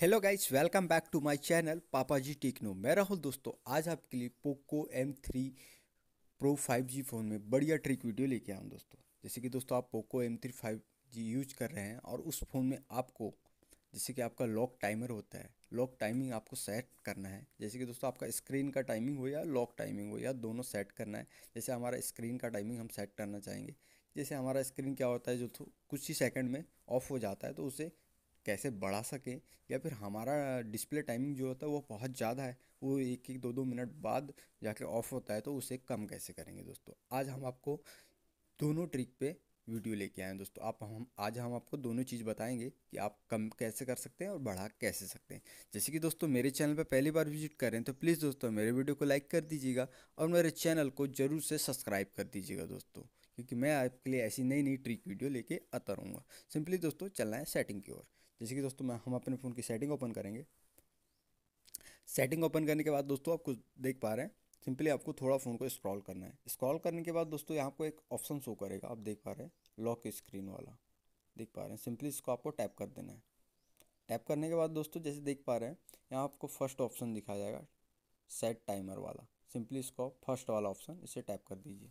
hello guys welcome back to my channel papa ji techno मैं राहुल दोस्तों आज आपके लिए Poco M three pro five G phone में बढ़िया ट्रिक वीडियो लेके आऊँ दोस्तों जैसे कि दोस्तों आप Poco M three five G use कर रहे हैं और उस फ़ोन में आपको जैसे कि आपका लॉक टाइमर होता है लॉक टाइमिंग आपको सेट करना है जैसे कि दोस्तों आपका स्क्रीन का टाइमिंग हो या लॉक टाइमिंग हो या दोनों सेट करना है जैसे हमारा स्क्रीन का टाइमिंग हम सेट करना चाहेंगे जैसे हमारा स्क्रीन क्या होता है जो कुछ ही सेकंड में ऑफ हो जाता है तो उसे कैसे बढ़ा सकें या फिर हमारा डिस्प्ले टाइमिंग जो होता है वो बहुत ज़्यादा है वो एक एक दो दो मिनट बाद जाके ऑफ होता है तो उसे कम कैसे करेंगे दोस्तों आज हम आपको दोनों ट्रिक पे वीडियो लेके आए हैं दोस्तों आप हम आज हम आपको दोनों चीज़ बताएंगे कि आप कम कैसे कर सकते हैं और बढ़ा कैसे सकते हैं जैसे कि दोस्तों मेरे चैनल पर पहली बार विजिट करें तो प्लीज़ दोस्तों मेरे वीडियो को लाइक कर दीजिएगा और मेरे चैनल को ज़रूर से सब्सक्राइब कर दीजिएगा दोस्तों क्योंकि मैं आपके लिए ऐसी नई नई ट्रिक वीडियो लेके आता रहूँगा सिंपली दोस्तों चलना है सेटिंग की ओर जैसे कि दोस्तों मैं हम अपने फ़ोन की सेटिंग ओपन करेंगे सेटिंग ओपन करने के बाद दोस्तों आप कुछ देख पा रहे हैं सिंपली आपको थोड़ा फ़ोन को स्क्रॉल करना है स्क्रॉल करने के बाद दोस्तों यहाँ आपको एक ऑप्शन शो करेगा आप देख पा रहे हैं लॉक स्क्रीन वाला देख पा रहे हैं सिंपली इसको आपको टैप कर देना है टैप करने के बाद दोस्तों जैसे देख पा रहे हैं यहाँ आपको फर्स्ट ऑप्शन दिखाया जाएगा सेट टाइमर वाला सिंपली इसको फर्स्ट वाला ऑप्शन इसे टैप कर दीजिए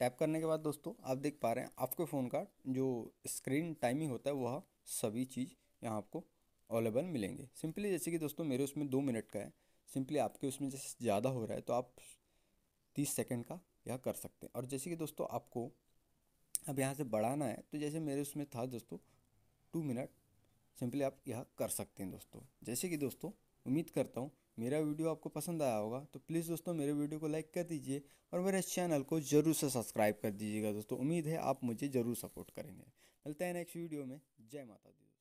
टैप करने के बाद दोस्तों आप देख पा रहे हैं आपके फ़ोन का जो स्क्रीन टाइमिंग होता है वह सभी चीज़ यहाँ आपको अवेलेबल मिलेंगे सिंपली जैसे कि दोस्तों मेरे उसमें दो मिनट का है सिंपली आपके उसमें जैसे ज़्यादा हो रहा है तो आप तीस सेकेंड का यह कर सकते हैं और जैसे कि दोस्तों आपको अब यहाँ से बढ़ाना है तो जैसे मेरे उसमें था दोस्तों टू मिनट सिंपली आप यह कर सकते हैं दोस्तों जैसे कि दोस्तों उम्मीद करता हूँ मेरा वीडियो आपको पसंद आया होगा तो प्लीज़ दोस्तों मेरे वीडियो को लाइक कर दीजिए और मेरे चैनल को ज़रूर से सब्सक्राइब कर दीजिएगा दोस्तों उम्मीद है आप मुझे ज़रूर सपोर्ट करेंगे मिलते हैं नेक्स्ट वीडियो में जय माता दी